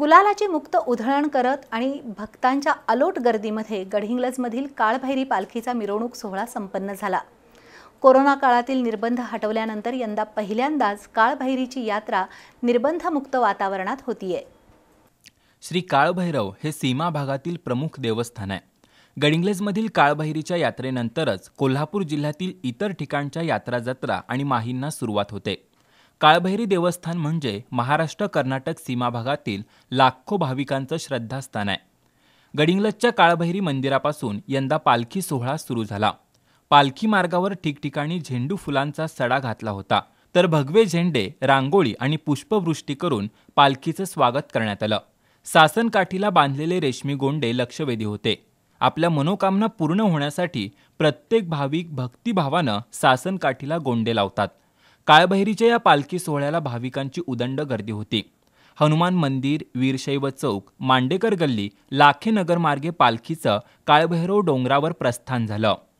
गुलालाची मुक्त उधळण करत आणि भक्तांच्या अलोट गर्दीमध्ये गडहिंग्लजमधील काळभैरी पालखीचा मिरवणूक सोहळा संपन्न झाला कोरोना काळातील निर्बंध हटवल्यानंतर यंदा पहिल्यांदाच काळभैरीची यात्रा निर्बंधमुक्त वातावरणात होतीये श्री काळभैरव हे सीमा भागातील प्रमुख देवस्थान आहे गडिंग्लजमधील काळभैरीच्या यात्रेनंतरच कोल्हापूर जिल्ह्यातील इतर ठिकाणच्या यात्रा जत्रा आणि माहींना सुरुवात होते काळभैरी देवस्थान म्हणजे महाराष्ट्र कर्नाटक सीमाभागातील लाखो भाविकांचं श्रद्धास्थान आहे गडिंगलजच्या काळभैरी मंदिरापासून यंदा पालखी सोहळा सुरू झाला पालखी मार्गावर ठिकठिकाणी झेंडू फुलांचा सडा घातला होता तर भगवे झेंडे रांगोळी आणि पुष्पवृष्टी करून पालखीचं स्वागत करण्यात आलं सासनकाठीला बांधलेले रेशमी गोंडे लक्षवेधी होते आपल्या मनोकामना पूर्ण होण्यासाठी प्रत्येक भाविक भक्तिभावानं सासनकाठीला गोंडे लावतात काळभैरीच्या या पालखी सोहळ्याला भाविकांची उदंड गर्दी होती हनुमान मंदिर वीरशैव चौक मांडेकर गल्ली लाखे नगरमार्गे पालखीचं काळभैरव डोंगरावर प्रस्थान झालं